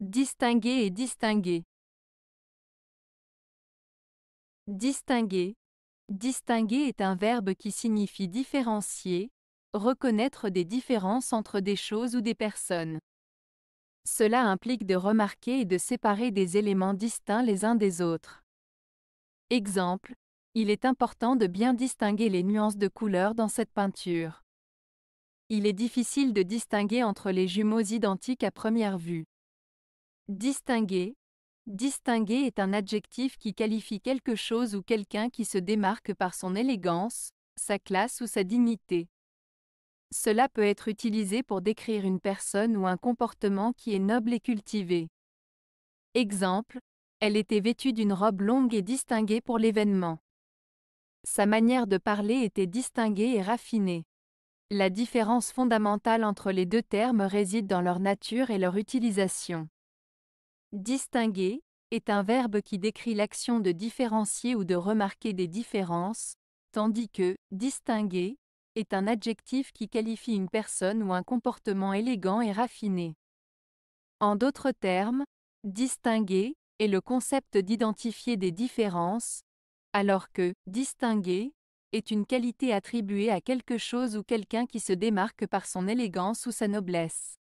Distinguer et distinguer. Distinguer. Distinguer est un verbe qui signifie différencier, reconnaître des différences entre des choses ou des personnes. Cela implique de remarquer et de séparer des éléments distincts les uns des autres. Exemple, il est important de bien distinguer les nuances de couleur dans cette peinture. Il est difficile de distinguer entre les jumeaux identiques à première vue. Distinguer. Distinguer est un adjectif qui qualifie quelque chose ou quelqu'un qui se démarque par son élégance, sa classe ou sa dignité. Cela peut être utilisé pour décrire une personne ou un comportement qui est noble et cultivé. Exemple, elle était vêtue d'une robe longue et distinguée pour l'événement. Sa manière de parler était distinguée et raffinée. La différence fondamentale entre les deux termes réside dans leur nature et leur utilisation. Distinguer est un verbe qui décrit l'action de différencier ou de remarquer des différences, tandis que distinguer est un adjectif qui qualifie une personne ou un comportement élégant et raffiné. En d'autres termes, distinguer est le concept d'identifier des différences, alors que distinguer est une qualité attribuée à quelque chose ou quelqu'un qui se démarque par son élégance ou sa noblesse.